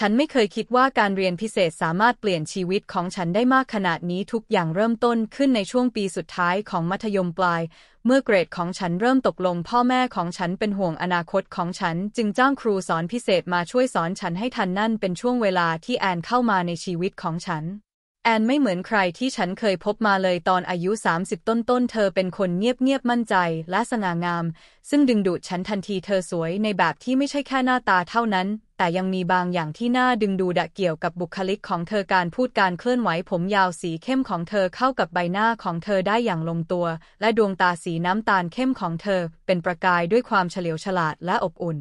ฉันไม่เคยคิดว่าการเรียนพิเศษสามารถเปลี่ยนชีวิตของฉันได้มากขนาดนี้ทุกอย่างเริ่มต้นขึ้นในช่วงปีสุดท้ายของมัธยมปลาย เมื่อเกรดของฉันเริ่มตกลงพ่อแม่ของฉันเป็นห่วงอนาคตของฉัน จึงจ้างครูสอนพิเศษมาช่วยสอนฉันให้ทันนั่นเป็นช่วงเวลาที่แอนเข้ามาในชีวิตของฉัน แอนไม่เหมือนใครที่ฉันเคยพบมาเลยตอนอายุ30ต้นๆเธอเป็นคนเงียบๆมั่นใจและสง่างาม ซึ่งดึงดูดฉันทันทีเธอสวยในแบบที่ไม่ใช่แค่หน้าตาเท่านั้นแต่ยังมีบางอย่างที่น่าดึงดูดะเกี่ยวกับบุคลิกของเธอการพูดการเคลื่อนไหวผมยาวสีเข้มของเธอเข้ากับใบหน้าของเธอได้อย่างลงตัว และดวงตาสีน้ำตาลเข้มของเธอ เป็นประกายด้วยความเฉลียวฉลาดและอบอุ่น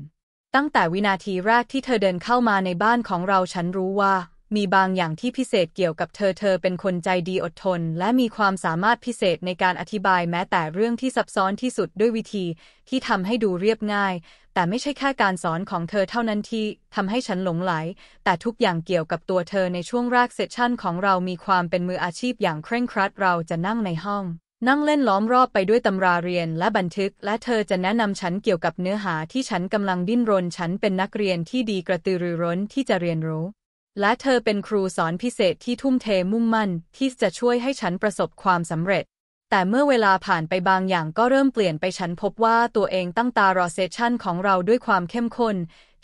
ตั้งแต่วินาทีแรกที่เธอเดินเข้ามาในบ้านของเราฉันรู้ว่ามีบางอย่างที่พิเศษเกี่ยวกับเธอเธอเป็นคนใจดีอดทนและมีความสามารถพิเศษในการอธิบายแม้แต่เรื่องที่ซับซ้อนที่สุดด้วยวิธีที่ทำให้ดูเรียบง่าย แต่ไม่ใช่แค่การสอนของเธอเท่านั้นที่ทำให้ฉันหลงไหล แต่ทุกอย่างเกี่ยวกับตัวเธอในช่วงแรกเซสชั่นของเรามีความเป็นมืออาชีพอย่างเคร่งครัด เราจะนั่งในห้อง นั่งเล่นล้อมรอบไปด้วยตำราเรียนและบันทึก และเธอจะแนะนำฉันเกี่ยวกับเนื้อหาที่ฉันกำลังดิ้นรนฉันเป็นนักเรียนที่ดีกระตือรือร้นที่จะเรียนรู้และเธอเป็นครูสอนพิเศษที่ทุ่มเทมุ่งมั่นที่จะช่วยให้ฉันประสบความสำเร็จ แต่เมื่อเวลาผ่านไปบางอย่างก็เริ่มเปลี่ยนไปฉันพบว่าตัวเองตั้งตารอเซสชั่นของเราด้วยความเข้มข้น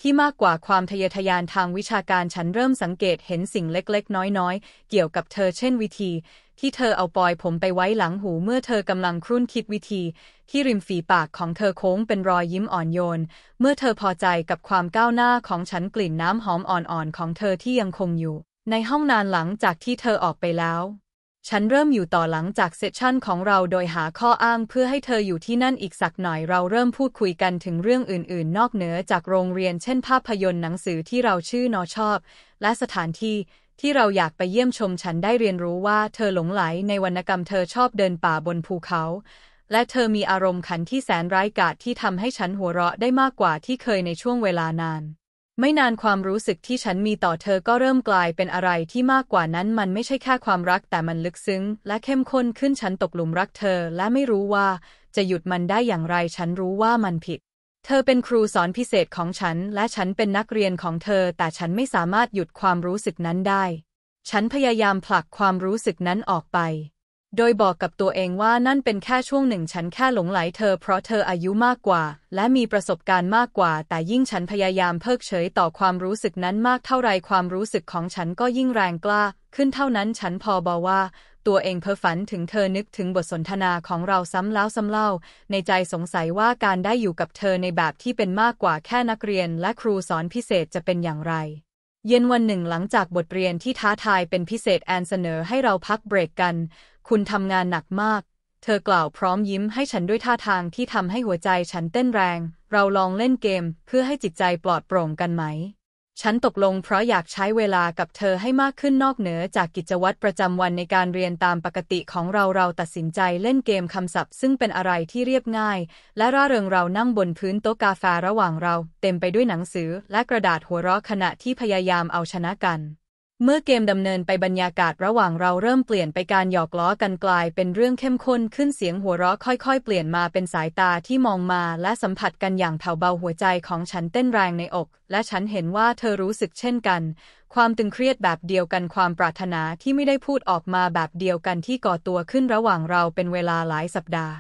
ที่มากกว่าความทะเยอทะยานทางวิชาการฉันเริ่มสังเกตเห็นสิ่งเล็ก ๆ น้อย ๆ เกี่ยวกับเธอเช่นวิธีที่เธอเอาปลอยผมไปไว้หลังหูเมื่อเธอกำลังครุ่นคิดวิธี ที่ริมฝีปากของเธอโค้งเป็นรอยยิ้มอ่อนโยนเมื่อเธอพอใจกับความก้าวหน้าของฉันกลิ่นน้ำหอมอ่อนๆของเธอที่ยังคงอยู่ ในห้องนานหลังจากที่เธอออกไปแล้ว ฉันเริ่มอยู่ต่อหลังจากเซสชั่นของเราโดยหาข้ออ้าง เพื่อให้เธออยู่ที่นั่นอีกสักหน่อยเราเริ่มพูดคุยกันถึงเรื่องอื่นๆ นอกเหนือจากโรงเรียนเช่น ภาพยนตร์หนังสือที่เราชื่อนอชอบ และสถานที่ที่เราอยากไปเยี่ยมชมฉันได้เรียนรู้ว่าเธอหลงไหลในวรรณกรรมเธอชอบเดินป่าบนภูเขา และเธอมีอารมณ์ขันที่แสนร้ายกาจที่ทำให้ฉันหัวเราะได้มากกว่าที่เคยในช่วงเวลานาน ไม่นานความรู้สึกที่ฉันมีต่อเธอก็เริ่มกลายเป็นอะไรที่มากกว่านั้นมันไม่ใช่แค่ความรักแต่มันลึกซึ้ง และเข้มข้นขึ้นฉันตกหลุมรักเธอและไม่รู้ว่าจะหยุดมันได้อย่างไรฉันรู้ว่ามันผิดเธอเป็นครูสอนพิเศษของฉันและฉันเป็นนักเรียนของเธอแต่ฉันไม่สามารถหยุดความรู้สึกนั้นได้ฉันพยายามผลักความรู้สึกนั้นออกไปโดยบอกกับตัวเองว่านั่นเป็นแค่ช่วงหนึ่งฉันแค่หลงไหลเธอเพราะเธออายุมากกว่า และมีประสบการณ์มากกว่า แต่ยิ่งฉันพยายามเพิกเฉยต่อความรู้สึกนั้นมากเท่าไรความรู้สึกของฉันก็ยิ่งแรงกล้า ขึ้นเท่านั้นฉันพอบอกว่าตัวเองเพ้อฝันถึงเธอนึกถึงบทสนทนาของเราซ้ำแล้วซ้ำเล่า ในใจสงสัยว่าการได้อยู่กับเธอในแบบที่เป็นมากกว่าแค่นักเรียนและครูสอนพิเศษจะเป็นอย่างไร เย็นวันหนึ่งหลังจากบทเรียนที่ท้าทายเป็นพิเศษแอนเสนอให้เราพักเบรกกันคุณทำงานหนักมาก เธอกล่าวพร้อมยิ้มให้ฉันด้วยท่าทางที่ทำให้หัวใจฉันเต้นแรง เราลองเล่นเกม เพื่อให้จิตใจปลอดโปร่งกันไหม ฉันตกลงเพราะอยากใช้เวลากับเธอให้มากขึ้นนอกเหนือจากกิจวัตรประจำวันในการเรียนตามปกติของเรา เราตัดสินใจเล่นเกมคำศัพท์ ซึ่งเป็นอะไรที่เรียบง่าย และร่าเริงเรานั่งบนพื้นโต๊ะกาแฟระหว่างเรา เต็มไปด้วยหนังสือและกระดาษหัวเราะขณะที่พยายามเอาชนะกันเมื่อเกมดำเนินไปบรรยากาศระหว่างเราเริ่มเปลี่ยนไปการหยอกล้อกันกลายเป็นเรื่องเข้มข้นขึ้นเสียงหัวเราะค่อยๆ เปลี่ยนมาเป็นสายตาที่มองมาและสัมผัสกันอย่างเผาเบาหัวใจของฉันเต้นแรงในอกและฉันเห็นว่าเธอรู้สึกเช่นกันความตึงเครียดแบบเดียวกันความปรารถนาที่ไม่ได้พูดออกมาแบบเดียวกันที่ก่อตัวขึ้นระหว่างเราเป็นเวลาหลายสัปดาห์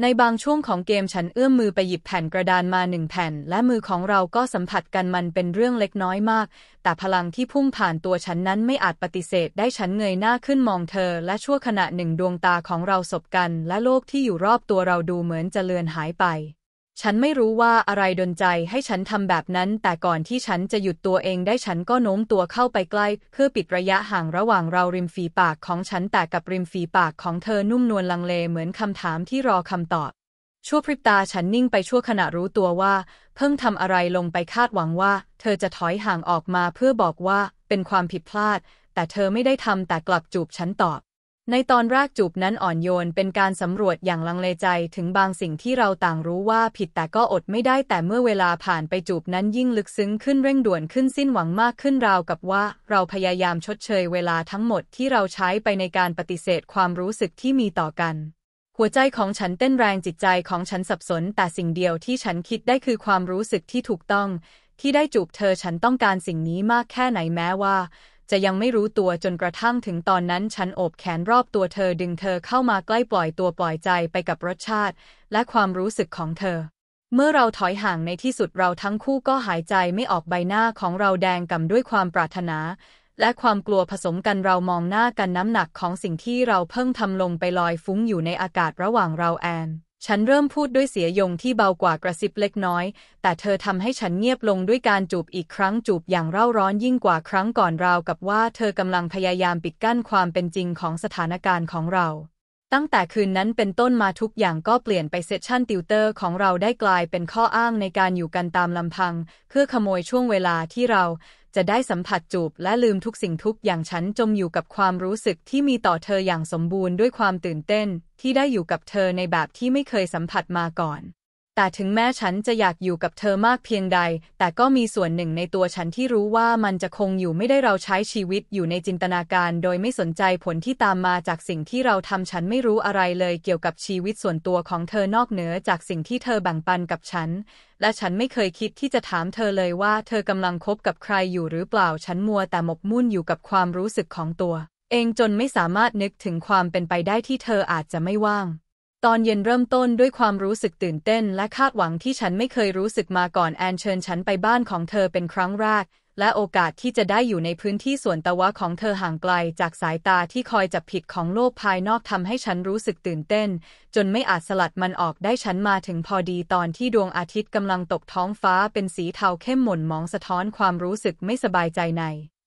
ในบางช่วงของเกมฉันเอื้อมมือไปหยิบแผ่นกระดานมาหนึ่งแผ่น และมือของเราก็สัมผัสกันมันเป็นเรื่องเล็กน้อยมาก แต่พลังที่พุ่งผ่านตัวฉันนั้นไม่อาจปฏิเสธได้ฉันเงยหน้าขึ้นมองเธอและชั่วขณะหนึ่งดวงตาของเราสบกันและโลกที่อยู่รอบตัวเราดูเหมือนจะเลือนหายไปฉันไม่รู้ว่าอะไรดนใจให้ฉันทำแบบนั้นแต่ก่อนที่ฉันจะหยุดตัวเองได้ฉันก็โน้มตัวเข้าไปใกล้เพื่อปิดระยะห่างระหว่างเราริมฝีปากของฉันแต่กับริมฝีปากของเธอนุ่มนวลลังเลเหมือนคำถามที่รอคำตอบ ชั่วพริบตาฉันนิ่งไปชั่วขณะรู้ตัวว่าเพิ่งทำอะไรลงไปคาดหวังว่าเธอจะถอยห่างออกมาเพื่อบอกว่าเป็นความผิดพลาดแต่เธอไม่ได้ทำแต่กลับจูบฉันตอบในตอนแรกจูบนั้นอ่อนโยน เป็นการสำรวจอย่างลังเลใจ ถึงบางสิ่งที่เราต่างรู้ว่าผิดแต่ก็อดไม่ได้แต่เมื่อเวลาผ่านไปจูบนั้นยิ่งลึกซึ้งขึ้นเร่งด่วนขึ้นสิ้นหวังมากขึ้นราวกับว่าเราพยายามชดเชยเวลาทั้งหมดที่เราใช้ไปในการปฏิเสธความรู้สึกที่มีต่อกัน หัวใจของฉันเต้นแรงจิตใจของฉันสับสนแต่สิ่งเดียวที่ฉันคิดได้คือความรู้สึกที่ถูกต้อง ที่ได้จูบเธอฉันต้องการสิ่งนี้มากแค่ไหนแม้ว่าจะยังไม่รู้ตัวจนกระทั่งถึงตอนนั้น ฉันโอบแขนรอบตัวเธอ ดึงเธอเข้ามาใกล้ปล่อยตัวปล่อยใจไปกับรสชาติและความรู้สึกของเธอ เมื่อเราถอยห่างในที่สุดเราทั้งคู่ก็หายใจไม่ออกใบหน้าของเราแดงก่ำด้วยความปรารถนา และความกลัวผสมกันเรามองหน้ากันน้ำหนักของสิ่งที่เราเพิ่งทำลงไปลอยฟุ้งอยู่ในอากาศระหว่างเราแอนฉันเริ่มพูดด้วยเสียยงที่เบากว่ากระซิบเล็กน้อย แต่เธอทำให้ฉันเงียบลงด้วยการจูบอีกครั้งจูบอย่างเร่าร้อนยิ่งกว่าครั้งก่อนราวกับว่า เธอกำลังพยายามปิดกั้นความเป็นจริงของสถานการณ์ของเรา ตั้งแต่คืนนั้นเป็นต้นมาทุกอย่างก็เปลี่ยนไปเซสชั่นติวเตอร์ของเราได้กลายเป็นข้ออ้างในการอยู่กันตามลำพัง เพื่อขโมยช่วงเวลาที่เรา จะได้สัมผัสจูบและลืมทุกสิ่งทุกอย่างฉันจมอยู่กับความรู้สึกที่มีต่อเธออย่างสมบูรณ์ด้วยความตื่นเต้นที่ได้อยู่กับเธอในแบบที่ไม่เคยสัมผัสมาก่อน แต่ถึงแม้ฉันจะอยากอยู่กับเธอมากเพียงใด แต่ก็มีส่วนหนึ่งในตัวฉันที่รู้ว่ามันจะคงอยู่ไม่ได้เราใช้ชีวิตอยู่ในจินตนาการ โดยไม่สนใจผลที่ตามมาจากสิ่งที่เราทำฉันไม่รู้อะไรเลยเกี่ยวกับชีวิตส่วนตัวของเธอนอกเหนือจากสิ่งที่เธอแบ่งปันกับฉัน และฉันไม่เคยคิดที่จะถามเธอเลยว่า เธอกำลังคบกับใครอยู่หรือเปล่า ฉันมัวแต่หมกมุ่นอยู่กับความรู้สึกของตัวเองจนไม่สามารถนึกถึงความเป็นไปได้ที่เธออาจจะไม่ว่าง ตอนเย็นเริ่มต้นด้วยความรู้สึกตื่นเต้น และคาดหวังที่ฉันไม่เคยรู้สึกมาก่อนแอนเชิญฉันไปบ้านของเธอเป็นครั้งแรก และโอกาสที่จะได้อยู่ในพื้นที่ส่วนตะวะของเธอห่างไกล จากสายตาที่คอยจับผิดของโลกภายนอกทำให้ฉันรู้สึกตื่นเต้น จนไม่อาจสลัดมันออกได้ฉันมาถึงพอดีตอนที่ดวงอาทิตย์กำลังตกท้องฟ้าเป็นสีเทาเข้มหม่นมองสะท้อนความรู้สึกไม่สบายใจใน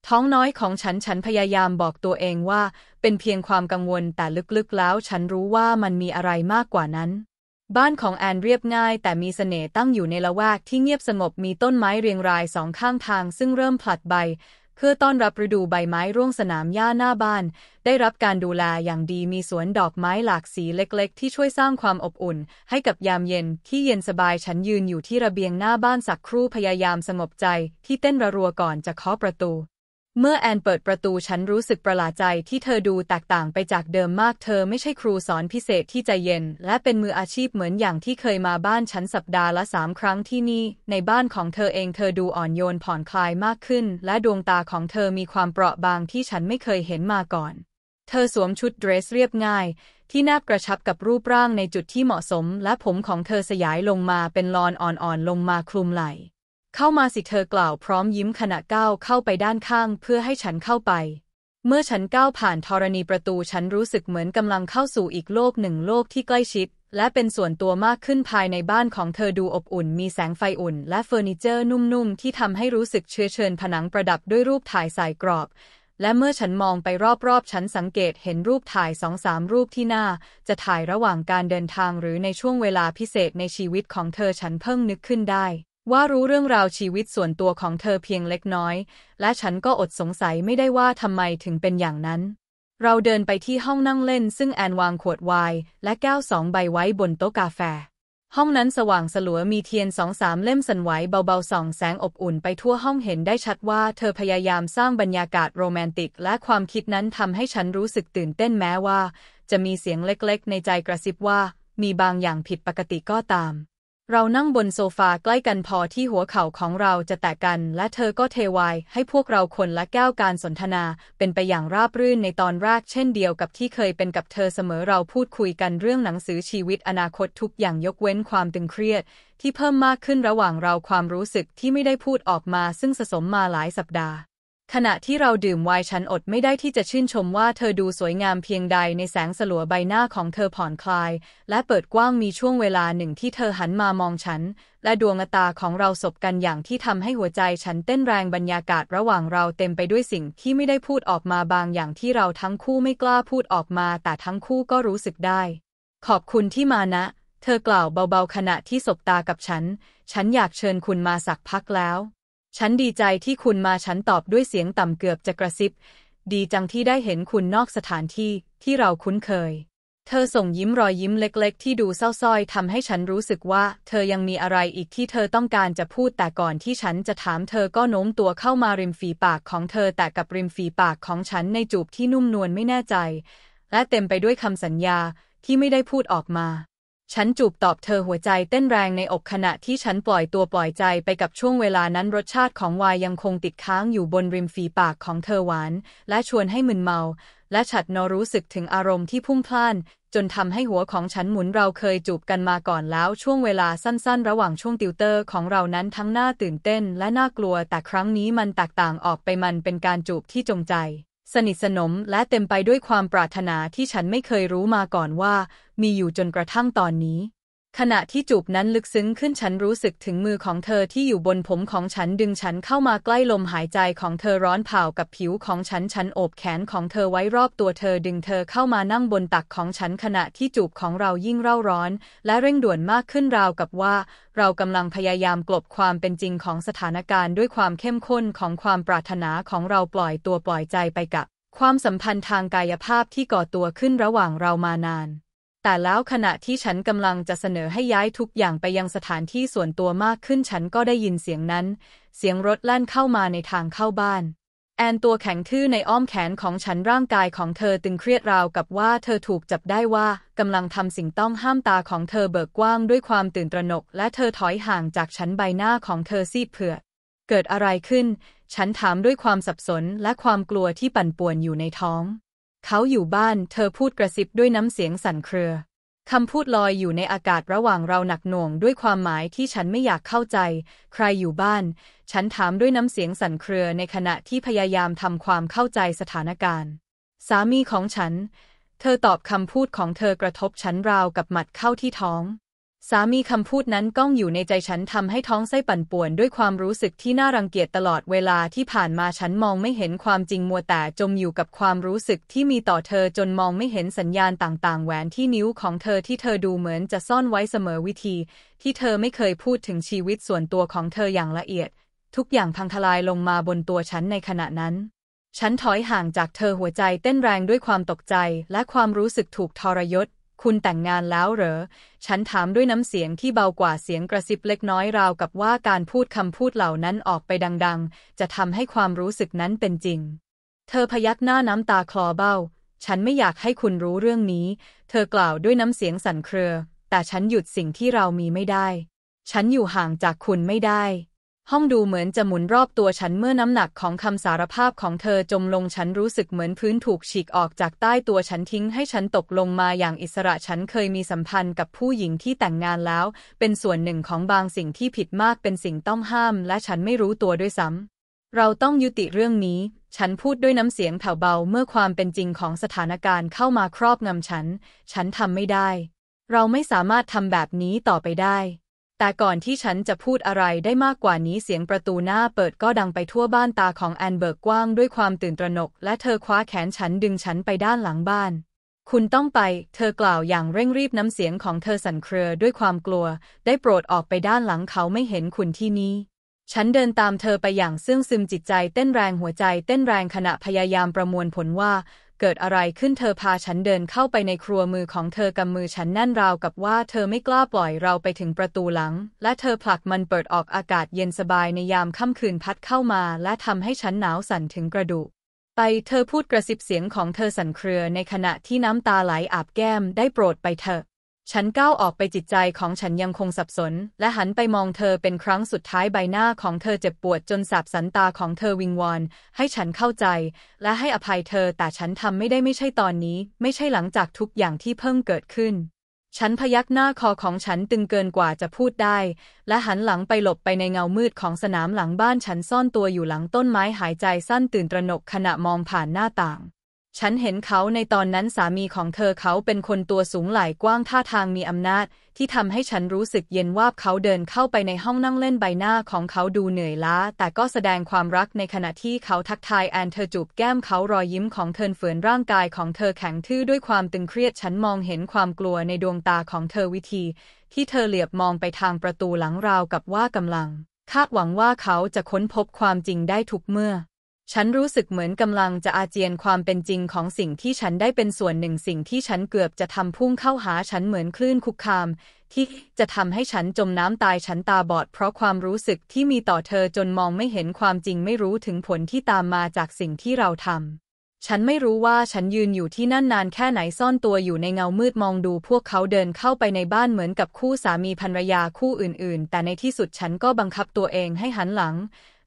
ท้องน้อยของฉัน ฉันพยายามบอกตัวเองว่า เป็นเพียงความกังวล แต่ลึกๆ แล้วฉันรู้ว่ามันมีอะไรมากกว่านั้น บ้านของแอนเรียบง่าย แต่มีเสน่ห์ตั้งอยู่ในละแวกที่เงียบสงบ มีต้นไม้เรียงรายสองข้างทาง ซึ่งเริ่มผลัดใบ เพื่อต้อนรับฤดูใบไม้ร่วงสนามหญ้าหน้าบ้าน ได้รับการดูแลอย่างดี มีสวนดอกไม้หลากสีเล็กๆ ที่ช่วยสร้างความอบอุ่น ให้กับยามเย็นที่เย็นสบาย ฉันยืนอยู่ที่ระเบียงหน้าบ้านสักครู่ พยายามสงบใจที่เต้นระรัวก่อนจะเคาะประตูเมื่อแอนเปิดประตูฉันรู้สึกประหลาดใจที่เธอดูแตกต่างไปจากเดิมมาก เธอไม่ใช่ครูสอนพิเศษที่ใจเย็น และเป็นมืออาชีพเหมือนอย่างที่เคยมาบ้านฉันสัปดาห์ละสามครั้งที่นี่ ในบ้านของเธอเองเธอดูอ่อนโยนผ่อนคลายมากขึ้น และดวงตาของเธอมีความเปราะบางที่ฉันไม่เคยเห็นมาก่อน เธอสวมชุดเดรสเรียบง่าย ที่แนบกระชับกับรูปร่างในจุดที่เหมาะสม และผมของเธอสยายลงมาเป็นลอนอ่อนๆลงมาคลุมไหล่เข้ามาสิเธอกล่าวพร้อมยิ้มขณะก้าวเข้าไปด้านข้างเพื่อให้ฉันเข้าไป เมื่อฉันก้าวผ่านธรณีประตูฉันรู้สึกเหมือนกำลังเข้าสู่อีกโลกหนึ่งโลกที่ใกล้ชิดและเป็นส่วนตัวมากขึ้นภายในบ้านของเธอดูอบอุ่น มีแสงไฟอุ่น และเฟอร์นิเจอร์นุ่มๆที่ทำให้รู้สึกเชื้อเชิญผนังประดับด้วยรูปถ่ายสายกรอบ และเมื่อฉันมองไปรอบๆฉันสังเกตเห็นรูปถ่ายสองสามรูปที่หน้าจะถ่ายระหว่างการเดินทางหรือในช่วงเวลาพิเศษในชีวิตของเธอฉันเพิ่งนึกขึ้นได้ว่ารู้เรื่องราวชีวิตส่วนตัวของเธอเพียงเล็กน้อย และฉันก็อดสงสัยไม่ได้ว่าทำไมถึงเป็นอย่างนั้น เราเดินไปที่ห้องนั่งเล่น ซึ่งแอนวางขวดไวน์และแก้วสองใบไว้บนโต๊ะกาแฟ ห้องนั้นสว่างสลัวมีเทียนสองสามเล่มสันไหวเบาๆส่องแสงอบอุ่นไปทั่วห้องเห็นได้ชัดว่า เธอพยายามสร้างบรรยากาศโรแมนติก และความคิดนั้นทำให้ฉันรู้สึกตื่นเต้นแม้ว่า จะมีเสียงเล็กๆ ในใจกระซิบว่า มีบางอย่างผิดปกติก็ตามเรานั่งบนโซฟาใกล้กันพอที่หัวเข่าของเราจะแตะกัน และเธอก็เทวายให้พวกเราคนละแก้วการสนทนาเป็นไปอย่างราบรื่นในตอนแรกเช่นเดียวกับที่เคยเป็นกับเธอเสมอเราพูดคุยกันเรื่องหนังสือชีวิตอนาคตทุกอย่างยกเว้นความตึงเครียดที่เพิ่มมากขึ้นระหว่างเราความรู้สึกที่ไม่ได้พูดออกมาซึ่งสะสมมาหลายสัปดาห์ขณะที่เราดื่มไวน์ฉันอดไม่ได้ที่จะชื่นชมว่าเธอดูสวยงามเพียงใดในแสงสลัวใบหน้าของเธอผ่อนคลายและเปิดกว้างมีช่วงเวลาหนึ่งที่เธอหันมามองฉันและดวงตาของเราสบกันอย่างที่ทำให้หัวใจฉันเต้นแรงบรรยากาศระหว่างเราเต็มไปด้วยสิ่งที่ไม่ได้พูดออกมาบางอย่างที่เราทั้งคู่ไม่กล้าพูดออกมาแต่ทั้งคู่ก็รู้สึกได้ ขอบคุณที่มานะ เธอกล่าวเบาๆขณะที่สบตากับฉัน ฉันอยากเชิญคุณมาสักพักแล้วฉันดีใจที่คุณมาฉันตอบด้วยเสียงต่ำเกือบจะกระซิบ ดีจังที่ได้เห็นคุณนอกสถานที่ที่เราคุ้นเคยเธอส่งยิ้มรอยยิ้มเล็ก ๆที่ดูเศร้าส้อยทำให้ฉันรู้สึกว่า เธอยังมีอะไรอีกที่เธอต้องการจะพูดแต่ก่อนที่ฉันจะถามเธอก็โน้มตัวเข้ามาริมฝีปากของเธอ แต่กับริมฝีปากของฉันในจูบที่นุ่มนวลไม่แน่ใจ และเต็มไปด้วยคำสัญญาที่ไม่ได้พูดออกมาฉันจูบตอบเธอหัวใจเต้นแรงในอกขณะที่ฉันปล่อยตัวปล่อยใจไปกับช่วงเวลานั้นรสชาติของวายยังคงติดค้างอยู่บนริมฝีปากของเธอหวาน และชวนให้มึนเมา และฉัดนรู้สึกถึงอารมณ์ที่พุ่งพล่าน จนทำให้หัวของฉันหมุนเราเคยจูบกันมาก่อนแล้วช่วงเวลาสั้นๆ ระหว่างช่วงติวเตอร์ของเรานั้นทั้งน่าตื่นเต้น และน่ากลัวแต่ครั้งนี้มันแตกต่างออกไปมันเป็นการจูบที่จงใจสนิทสนมและเต็มไปด้วยความปรารถนาที่ฉันไม่เคยรู้มาก่อนว่า มีอยู่จนกระทั่งตอนนี้ขณะที่จูบนั้นลึกซึ้งขึ้นฉันรู้สึกถึงมือของเธอที่อยู่บนผมของฉันดึงฉันเข้ามาใกล้ลมหายใจของเธอร้อนเผากับผิวของฉัน ฉันโอบแขนของเธอไว้รอบตัวเธอ ดึงเธอเข้ามานั่งบนตักของฉันขณะที่จูบของเรายิ่งเร่าร้อนและเร่งด่วนมากขึ้นราวกับว่าเรากำลังพยายามกลบความเป็นจริงของสถานการณ์ด้วยความเข้มข้นของความปรารถนาของเราปล่อยตัวปล่อยใจไปกับความสัมพันธ์ทางกายภาพที่ก่อตัวขึ้นระหว่างเรามานานแต่แล้วขณะที่ฉันกำลังจะเสนอให้ย้ายทุกอย่างไปยังสถานที่ส่วนตัวมากขึ้นฉันก็ได้ยินเสียงนั้น เสียงรถแล่นเข้ามาในทางเข้าบ้าน แอนตัวแข็งทื่อในอ้อมแขนของฉันร่างกายของเธอตึงเครียดราวกับว่าเธอถูกจับได้ว่ากำลังทำสิ่งต้องห้ามตาของเธอเบิกกว้างด้วยความตื่นตระหนก และเธอถอยห่างจากฉันใบหน้าของเธอซีดเผือดเกิดอะไรขึ้น ฉันถามด้วยความสับสนและความกลัวที่ปั่นป่วนอยู่ในท้องเขาอยู่บ้าน เธอพูดกระซิบด้วยน้ำเสียงสั่นเครือ คำพูดลอยอยู่ในอากาศระหว่างเราหนักหน่วง ด้วยความหมายที่ฉันไม่อยากเข้าใจ ใครอยู่บ้าน ฉันถามด้วยน้ำเสียงสั่นเครือในขณะที่พยายามทำความเข้าใจสถานการณ์ สามีของฉัน เธอตอบคำพูดของเธอกระทบฉันราวกับหมัดเข้าที่ท้องสามีคำพูดนั้นก้องอยู่ในใจฉันทำให้ท้องไส้ปั่นป่วนด้วยความรู้สึกที่น่ารังเกียจตลอดเวลาที่ผ่านมาฉันมองไม่เห็นความจริงมัวแต่จมอยู่กับความรู้สึกที่มีต่อเธอจนมองไม่เห็นสัญญาณต่าง ๆแหวนที่นิ้วของเธอที่เธอดูเหมือนจะซ่อนไว้เสมอวิธีที่เธอไม่เคยพูดถึงชีวิตส่วนตัวของเธออย่างละเอียดทุกอย่างพังทลายลงมาบนตัวฉันในขณะนั้นฉันถอยห่างจากเธอหัวใจเต้นแรงด้วยความตกใจและความรู้สึกถูกทรยศคุณแต่งงานแล้วเหรอ ฉันถามด้วยน้ำเสียงที่เบากว่าเสียงกระซิบเล็กน้อย ราวกับว่าการพูดคำพูดเหล่านั้นออกไปดังๆ จะทำให้ความรู้สึกนั้นเป็นจริง เธอพยักหน้าน้ำตาคลอเบ้า ฉันไม่อยากให้คุณรู้เรื่องนี้ เธอกล่าวด้วยน้ำเสียงสั่นเครือ แต่ฉันหยุดสิ่งที่เรามีไม่ได้ ฉันอยู่ห่างจากคุณไม่ได้ห้องดูเหมือนจะหมุนรอบตัวฉันเมื่อน้ำหนักของคำสารภาพของเธอจมลง ฉันรู้สึกเหมือนพื้นถูกฉีกออกจากใต้ตัวฉันทิ้ง ให้ฉันตกลงมาอย่างอิสระฉันเคยมีสัมพันธ์กับผู้หญิงที่แต่งงานแล้ว เป็นส่วนหนึ่งของบางสิ่งที่ผิดมากเป็นสิ่งต้องห้าม และฉันไม่รู้ตัวด้วยซ้ำเราต้องยุติเรื่องนี้ ฉันพูดด้วยน้ำเสียงแผ่วเบาเมื่อความเป็นจริงของสถานการณ์เข้ามาครอบงำฉัน ฉันทำไม่ได้ เราไม่สามารถทำแบบนี้ต่อไปได้แต่ก่อนที่ฉันจะพูดอะไรได้มากกว่านี้เสียงประตูหน้าเปิดก็ดังไปทั่วบ้านตาของแอนเบิร์กกว้างด้วยความตื่นตระหนก และเธอคว้าแขนฉันดึงฉันไปด้านหลังบ้าน คุณต้องไป เธอกล่าวอย่างเร่งรีบน้ำเสียงของเธอสั่นเครือด้วยความกลัว ได้โปรดออกไปด้านหลังเขาไม่เห็นคุณที่นี่ ฉันเดินตามเธอไปอย่างซึ่งซึมจิตใจเต้นแรงหัวใจเต้นแรงขณะพยายามประมวลผลว่าเกิดอะไรขึ้นเธอพาฉันเดินเข้าไปในครัวมือของเธอกำมือฉันแน่นราวกับว่า เธอไม่กล้าปล่อยเราไปถึงประตูหลัง และเธอผลักมันเปิดออกอากาศเย็นสบายในยามค่ำคืนพัดเข้ามา และทำให้ฉันหนาวสั่นถึงกระดูกไปเธอพูดกระซิบเสียงของเธอสั่นเครือในขณะที่น้ำตาไหลอาบแก้มได้โปรดไปเถอะฉันก้าวออกไปจิตใจของฉันยังคงสับสน และหันไปมองเธอเป็นครั้งสุดท้ายใบหน้าของเธอเจ็บปวดจนสาบสันตาของเธอวิงวอนให้ฉันเข้าใจ และให้อภัยเธอแต่ฉันทำไม่ได้ไม่ใช่ตอนนี้ไม่ใช่หลังจากทุกอย่างที่เพิ่งเกิดขึ้น ฉันพยักหน้าคอของฉันตึงเกินกว่าจะพูดได้ และหันหลังไปหลบไปในเงามืดของสนามหลังบ้านฉันซ่อนตัวอยู่หลังต้นไม้หายใจสั้นตื่นตระหนกขณะมองผ่านหน้าต่างฉันเห็นเขาในตอนนั้นสามีของเธอเขาเป็นคนตัวสูงไหล่กว้างท่าทางมีอำนาจ ที่ทำให้ฉันรู้สึกเย็นวาบเขาเดินเข้าไปในห้องนั่งเล่นใบหน้าของเขาดูเหนื่อยล้า แต่ก็แสดงความรักในขณะที่เขาทักทายแอนเธอจูบแก้มเขารอยยิ้มของเธอเฝือนร่างกายของเธอแข็งทื่อด้วยความตึงเครียดฉันมองเห็นความกลัวในดวงตาของเธอวิธีที่เธอเหลียบมองไปทางประตูหลังราวกับว่ากำลัง คาดหวังว่าเขาจะค้นพบความจริงได้ทุกเมื่อฉันรู้สึกเหมือนกำลังจะอาเจียนความเป็นจริงของสิ่งที่ฉันได้เป็นส่วนหนึ่งสิ่งที่ฉันเกือบจะทำพุ่งเข้าหา ฉันเหมือนคลื่นคุกคาม ที่จะทำให้ฉันจมน้ำตายฉันตาบอดเพราะความรู้สึกที่มีต่อเธอจนมองไม่เห็นความจริงไม่รู้ถึงผลที่ตามมาจากสิ่งที่เราทำฉันไม่รู้ว่าฉันยืนอยู่ที่นั่นนานแค่ไหนซ่อนตัวอยู่ในเงามืดมองดูพวกเขาเดินเข้าไปในบ้านเหมือนกับคู่สามีภรรยาคู่อื่น ๆ แต่ในที่สุดฉันก็บังคับตัวเองให้หันหลัง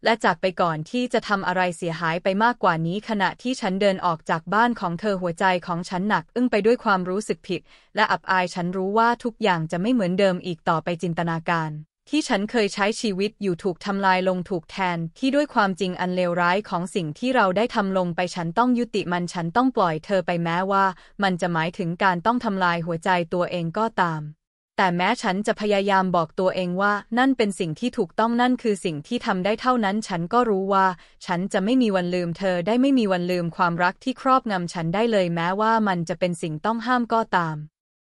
และจากไปก่อนที่จะทำอะไรเสียหายไปมากกว่านี้ขณะที่ฉันเดินออกจากบ้านของเธอหัวใจของฉันหนัก อึ้งไปด้วยความรู้สึกผิด และอับอายฉันรู้ว่าทุกอย่างจะไม่เหมือนเดิมอีกต่อไปจินตนาการ ที่ฉันเคยใช้ชีวิตอยู่ถูกทำลายลงถูกแทนที่ด้วยความจริงอันเลวร้ายของสิ่งที่เราได้ทำลงไปฉันต้องยุติมันฉันต้องปล่อยเธอไปแม้ว่า มันจะหมายถึงการต้องทำลายหัวใจตัวเองก็ตามแต่แม้ฉันจะพยายามบอกตัวเองว่า นั่นเป็นสิ่งที่ถูกต้องนั่นคือสิ่งที่ทำได้เท่านั้น ฉันก็รู้ว่า ฉันจะไม่มีวันลืมเธอได้ไม่มีวันลืมความรักที่ครอบงำฉันได้เลยแม้ว่ามันจะเป็นสิ่งต้องห้ามก็ตาม